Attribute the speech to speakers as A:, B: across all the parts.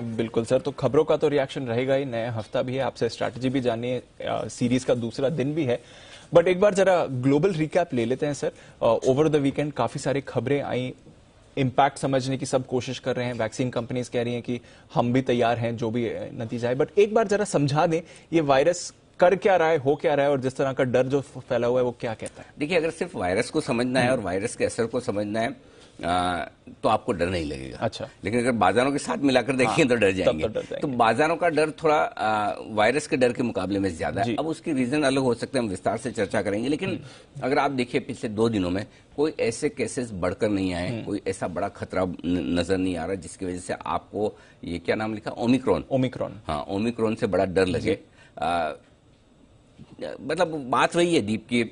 A: बिल्कुल सर तो खबरों का तो रिएक्शन रहेगा ही नया हफ्ता भी है आपसे स्ट्रैटेजी भी जानिए सीरीज का दूसरा दिन भी है बट एक बार जरा ग्लोबल रिकैप ले लेते हैं सर ओवर द वीकेंड काफी सारी खबरें आई इम्पैक्ट समझने की सब कोशिश कर रहे हैं वैक्सीन कंपनीज कह रही हैं कि हम भी तैयार हैं जो भी नतीजा है बट एक बार जरा समझा दें ये वायरस कर क्या रहा है हो क्या रहा है और जिस तरह का डर जो फैला हुआ है वो क्या कहता है देखिए अगर सिर्फ वायरस को समझना है और वायरस के असर को समझना है आ, तो आपको डर नहीं लगेगा अच्छा लेकिन अगर बाजारों के साथ मिलाकर देखिए हाँ, तो, तो डर जाएंगे तो, जाएंगे। तो बाजारों का डर थोड़ा वायरस के डर के मुकाबले में ज्यादा है अब उसके रीजन अलग हो सकते हैं हम विस्तार से चर्चा करेंगे लेकिन हम्म। अगर आप देखिए पिछले दो दिनों में कोई ऐसे केसेस बढ़कर नहीं आए हम्म। कोई ऐसा बड़ा खतरा नजर नहीं आ रहा जिसकी वजह से आपको ये क्या नाम लिखा ओमिक्रॉन ओमिक्रॉन हाँ ओमिक्रॉन से बड़ा डर लगे मतलब बात वही है दीप की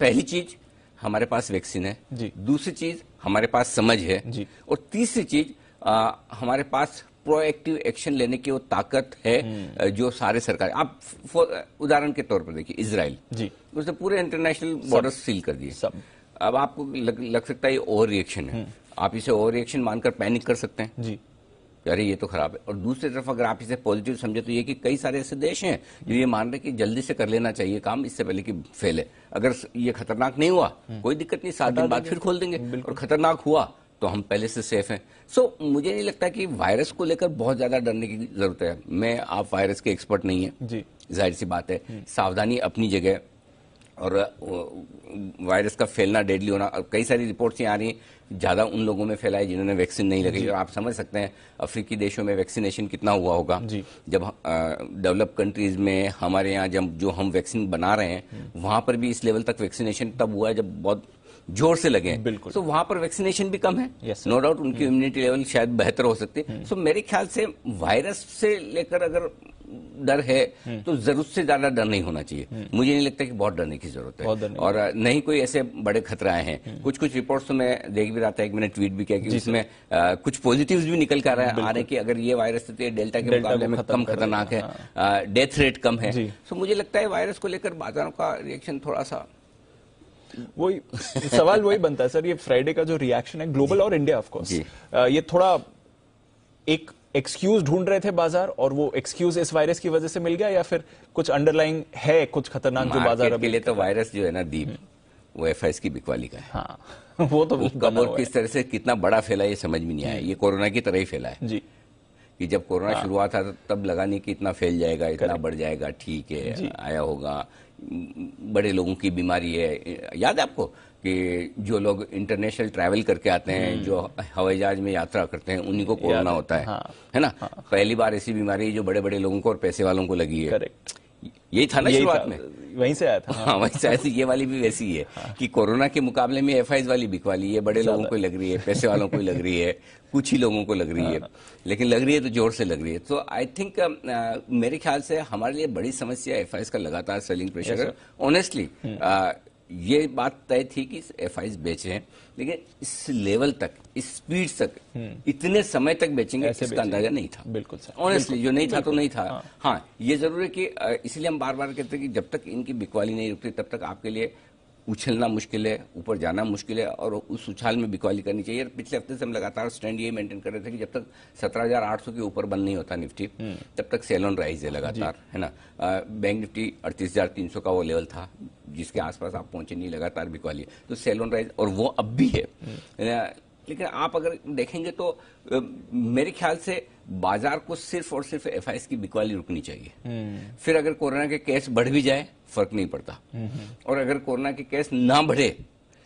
A: पहली चीज हमारे पास वैक्सीन है जी दूसरी चीज हमारे पास समझ है जी और तीसरी चीज हमारे पास प्रोएक्टिव एक्शन लेने की वो ताकत है हम्म। जो सारे सरकार आप उदाहरण के तौर पर देखिए इसराइल जी उसने पूरे इंटरनेशनल बॉर्डर सील कर दिए सब अब आपको लग, लग सकता है ये ओवर रिएक्शन है हम्म। आप इसे ओवर रिएक्शन मानकर पैनिक कर सकते हैं जी अरे ये तो खराब है और दूसरी तरफ अगर आप इसे पॉजिटिव समझे तो ये कि कई सारे ऐसे देश हैं जो ये मान रहे कि जल्दी से कर लेना चाहिए काम इससे पहले कि फैले अगर ये खतरनाक नहीं हुआ हम्म। कोई दिक्कत नहीं सात दिन बाद फिर खोल देंगे और खतरनाक हुआ तो हम पहले से सेफ हैं सो so, मुझे नहीं लगता कि वायरस को लेकर बहुत ज्यादा डरने की जरूरत है मैं आप वायरस के एक्सपर्ट नहीं है जी जाहिर सी बात है हम्म। सावधानी अपनी जगह और वायरस का फैलना डेडली होना कई सारी रिपोर्ट्स ये आ रही हैं ज़्यादा उन लोगों में फैला है जिन्होंने वैक्सीन नहीं लगाई और आप समझ सकते हैं अफ्रीकी देशों में वैक्सीनेशन कितना हुआ होगा जब डेवलप कंट्रीज़ में हमारे यहाँ जब जो हम वैक्सीन बना रहे हैं हम्म। वहां पर भी इस लेवल तक वैक्सीनेशन तब हुआ है जब बहुत जोर से लगे हैं बिल्कुल तो so, वहां पर वैक्सीनेशन भी कम है नो डाउट no उनकी इम्यूनिटी हम्म। लेवल शायद बेहतर हो सकती है सो हम्म। so, मेरे ख्याल से वायरस से लेकर अगर डर है हम्म। तो जरूरत से ज्यादा डर नहीं होना चाहिए हम्म। मुझे नहीं लगता कि बहुत डरने की जरूरत है और नहीं कोई ऐसे बड़े खतराए हैं कुछ कुछ रिपोर्ट्स में देख भी रहा था एक मैंने ट्वीट भी किया कि उसमें कुछ पॉजिटिव्स भी निकल कर आ रहे कि अगर ये वायरस तो ये डेल्टा के मुकाबले में कम खतरनाक है डेथ हाँ। रेट कम है तो मुझे लगता है वायरस को लेकर बाजारों का रिएक्शन थोड़ा सा वही सवाल वही बनता है सर ये फ्राइडे का जो रिएक्शन है ग्लोबल और इंडिया ऑफ कोर्स ये थोड़ा एक एक्सक्यूज ढूंढ रहे थे बाजार और वो एक्सक्यूज इस वायरस की वजह से मिल गया या फिर कुछ अंडरलाइंग है कुछ खतरनाक जो बाजार के लिए तो वायरस जो है ना दीप वो एफ की बिकवाली का है हाँ, वो तो कमोर किस तरह से कितना बड़ा फैला ये समझ में नहीं आया ये कोरोना की तरह ही फैला है जी कि जब कोरोना हाँ। शुरू हुआ था तब लगा नहीं कि इतना फैल जाएगा इतना बढ़ जाएगा ठीक है आया होगा बड़े लोगों की बीमारी है याद है आपको कि जो लोग इंटरनेशनल ट्रैवल करके आते हैं हम्म। जो हवाई जहाज में यात्रा करते हैं उन्हीं को कोरोना होता है हाँ, है ना हाँ, पहली बार ऐसी बीमारी जो बड़े बड़े लोगों को और पैसे वालों को लगी है यही था ना शुरुआत में वहीं से आया था हाँ वहीं से आया तो ये वाली भी वैसी ही है कि कोरोना के मुकाबले में एफ वाली ली है बड़े लोगों को लग रही है पैसे वालों को लग रही है कुछ ही लोगों को लग रही है हाँ। लेकिन लग रही है तो जोर से लग रही है तो आई थिंक मेरे ख्याल से हमारे लिए बड़ी समस्या एफ का लगातार सेलिंग प्रेशर ऑनेस्टली ये बात तय थी कि एफ आई बेचे हैं लेकिन इस लेवल तक इस स्पीड तक हम्म। इतने समय तक बेचेंगे इसका अंदाजा नहीं था बिल्कुल सर ऑनेस्टली जो नहीं था तो नहीं था हाँ, हाँ ये जरूर है कि इसलिए हम बार बार कहते हैं कि जब तक इनकी बिकवाली नहीं रुकती तब तक आपके लिए उछलना मुश्किल है ऊपर जाना मुश्किल है और उस उछाल में बिकवाली करनी चाहिए पिछले हफ्ते से हम लगातार स्टैंड ये मेंटेन कर रहे थे कि जब तक 17,800 के ऊपर बंद नहीं होता निफ्टी हम्म। तब तक सेल ऑन राइज है हाँ, लगातार है ना बैंक निफ्टी 38,300 का वो लेवल था जिसके आसपास आप पहुंचे नहीं लगातार बिकवा लिए तो सेलोन राइज और वो अब भी है हम्म। लेकिन आप अगर देखेंगे तो मेरे ख्याल से बाजार को सिर्फ और सिर्फ एफ की बिकवाली रुकनी चाहिए हम्म। फिर अगर कोरोना के केस बढ़ भी जाए फर्क नहीं पड़ता हम्म, और अगर कोरोना के केस ना बढ़े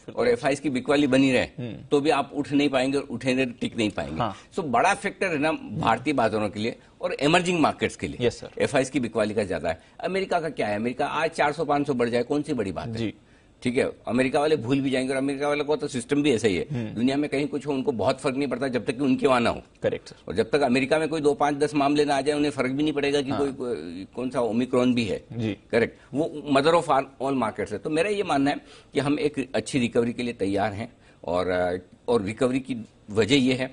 A: और एफ की बिकवाली बनी रहे हम्म। तो भी आप उठ नहीं पाएंगे और उठे टिक नहीं पाएंगे हाँ। सो बड़ा फैक्टर है ना भारतीय बाजारों के लिए और इमर्जिंग मार्केट्स के लिए एफ की बिकवाली का ज्यादा है अमेरिका का क्या है अमेरिका आज 400 500 बढ़ जाए कौन सी बड़ी बात है ठीक है अमेरिका वाले भूल भी जाएंगे और अमेरिका वाले को तो सिस्टम भी ऐसा ही है हम्म। दुनिया में कहीं कुछ हो उनको बहुत फर्क नहीं पड़ता जब तक कि उनके वहां ना हो करेक्ट और जब तक अमेरिका में कोई दो पांच दस मामले ना आ जाए उन्हें फर्क भी नहीं पड़ेगा कि हाँ। कोई कौन सा ओमिक्रॉन भी है करेक्ट वो मदर ऑफ ऑल मार्केट है तो मेरा ये मानना है कि हम एक अच्छी रिकवरी के लिए तैयार हैं और और रिकवरी की वजह यह है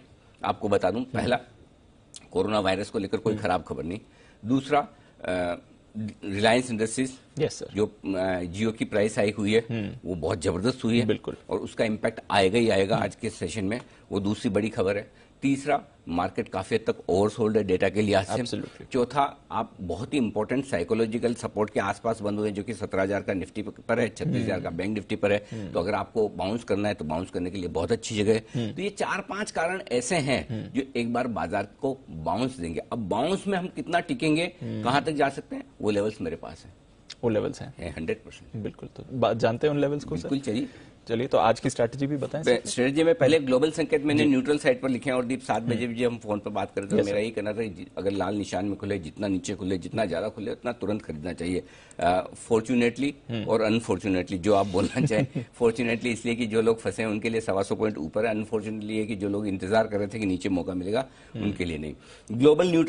A: आपको बता दूं हम्म। पहला कोरोना वायरस को लेकर कोई हम्म। खराब खबर नहीं दूसरा रिलायंस इंडस्ट्रीज यस सर जो जियो की प्राइस आई हुई है हम्म। वो बहुत जबरदस्त हुई है बिल्कुल और उसका इम्पैक्ट आएगा ही आएगा आज के सेशन में वो दूसरी बड़ी खबर है तीसरा मार्केट काफी हद तक ओवर सोल्ड है डेटा के लिहाज से चौथा आप बहुत ही इंपॉर्टेंट साइकोलॉजिकल सपोर्ट के आसपास बंद हुए जो कि सत्रह हजार का निफ्टी पर है छत्तीस हजार का बैंक हम्म। निफ्टी पर है हम्म। तो अगर आपको बाउंस करना है तो बाउंस करने के लिए बहुत अच्छी जगह है हम्म। तो ये चार पांच कारण ऐसे हैं जो एक बार बाजार को बाउंस देंगे अब बाउंस में हम कितना टिकेंगे कहां तक जा सकते हैं वो लेवल्स मेरे पास है वो लेवल्स हैं हंड्रेड परसेंट बिल्कुल तो जानते हैं उन लेवल्स को बिल्कुल चलिए चलिए तो आज की स्ट्रेटजी भी बताएं स्ट्रेटजी में पहले ग्लोबल संकेत मैंने न्यूट्रल साइड पर लिखे हैं और दीप सात हम्म। बजे भी हम फोन पर बात कर रहे थे मेरा ये कहना था अगर लाल निशान में खुले जितना नीचे खुले जितना ज्यादा खुले उतना तुरंत खरीदना चाहिए फॉर्चुनेटली हम्म। और अनफॉर्चुनेटली जो आप बोलना चाहें फॉर्चुनेटली इसलिए कि जो लोग फंसे हैं उनके लिए सवा सौ पॉइंट ऊपर है अनफॉर्चुनेटली है कि जो लोग इंतजार कर रहे थे कि नीचे मौका मिलेगा हम्म। उनके लिए नहीं ग्लोबल न्यूट्रल